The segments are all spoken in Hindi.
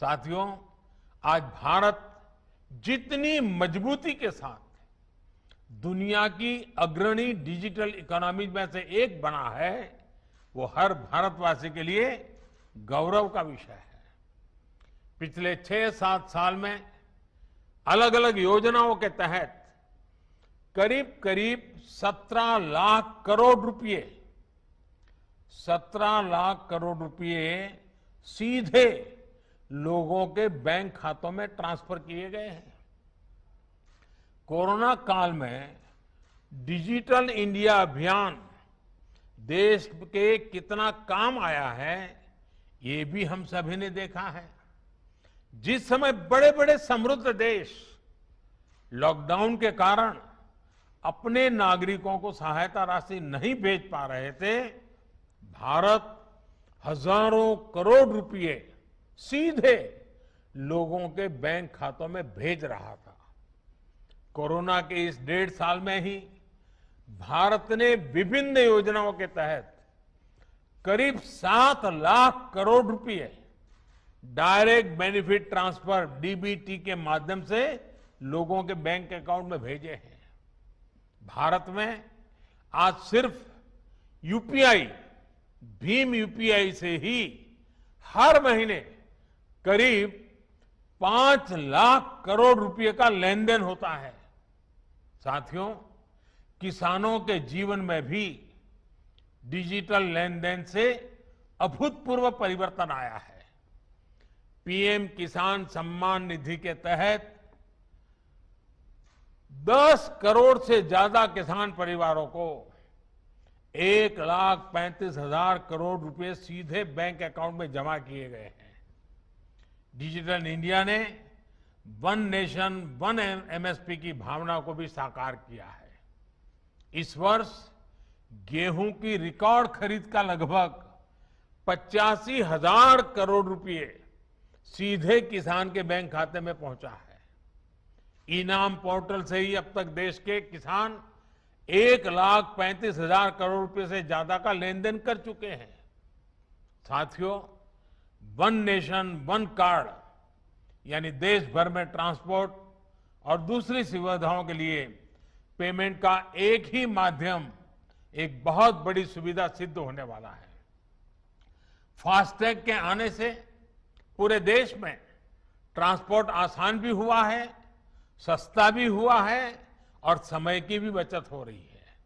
साथियों आज भारत जितनी मजबूती के साथ दुनिया की अग्रणी डिजिटल इकोनॉमी में से एक बना है वो हर भारतवासी के लिए गौरव का विषय है पिछले छह सात साल में अलग अलग योजनाओं के तहत करीब करीब 17 लाख करोड़ रुपए 17 लाख करोड़ रुपए सीधे लोगों के बैंक खातों में ट्रांसफर किए गए हैं कोरोना काल में डिजिटल इंडिया अभियान देश के कितना काम आया है ये भी हम सभी ने देखा है जिस समय बड़े बड़े समृद्ध देश लॉकडाउन के कारण अपने नागरिकों को सहायता राशि नहीं भेज पा रहे थे भारत हजारों करोड़ रुपए सीधे लोगों के बैंक खातों में भेज रहा था कोरोना के इस डेढ़ साल में ही भारत ने विभिन्न योजनाओं के तहत करीब सात लाख करोड़ रुपए डायरेक्ट बेनिफिट ट्रांसफर डीबीटी के माध्यम से लोगों के बैंक अकाउंट में भेजे हैं भारत में आज सिर्फ यूपीआई भीम यूपीआई से ही हर महीने करीब पांच लाख करोड़ रुपए का लेन देन होता है साथियों किसानों के जीवन में भी डिजिटल लेन देन से अभूतपूर्व परिवर्तन आया है पीएम किसान सम्मान निधि के तहत 10 करोड़ से ज्यादा किसान परिवारों को एक लाख पैंतीस हजार करोड़ रुपए सीधे बैंक अकाउंट में जमा किए गए हैं डिजिटल इंडिया ने वन नेशन वन एमएसपी की भावना को भी साकार किया है इस वर्ष गेहूं की रिकॉर्ड खरीद का लगभग पचासी हजार करोड़ रुपए सीधे किसान के बैंक खाते में पहुंचा है इनाम पोर्टल से ही अब तक देश के किसान एक लाख पैंतीस हजार करोड़ रुपए से ज्यादा का लेन देन कर चुके हैं साथियों वन नेशन वन कार्ड यानी देश भर में ट्रांसपोर्ट और दूसरी सुविधाओं के लिए पेमेंट का एक ही माध्यम एक बहुत बड़ी सुविधा सिद्ध होने वाला है फास्टैग के आने से पूरे देश में ट्रांसपोर्ट आसान भी हुआ है सस्ता भी हुआ है और समय की भी बचत हो रही है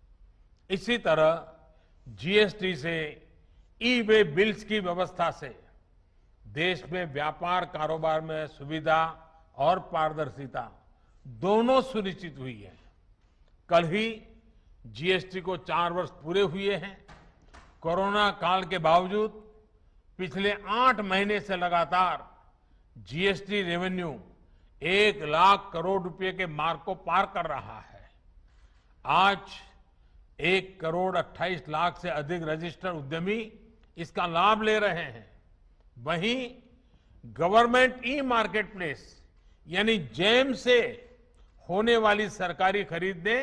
इसी तरह जीएसटी से ई वे बिल्स की व्यवस्था से देश में व्यापार कारोबार में सुविधा और पारदर्शिता दोनों सुनिश्चित हुई है कल ही जीएसटी को चार वर्ष पूरे हुए हैं कोरोना काल के बावजूद पिछले आठ महीने से लगातार जीएसटी रेवेन्यू एक लाख करोड़ रुपए के मार्ग को पार कर रहा है आज एक करोड़ अट्ठाईस लाख से अधिक रजिस्टर्ड उद्यमी इसका लाभ ले रहे हैं वहीं गवर्नमेंट ई मार्केट प्लेस यानी जेम से होने वाली सरकारी खरीद ने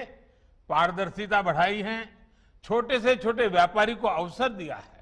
पारदर्शिता बढ़ाई है छोटे से छोटे व्यापारी को अवसर दिया है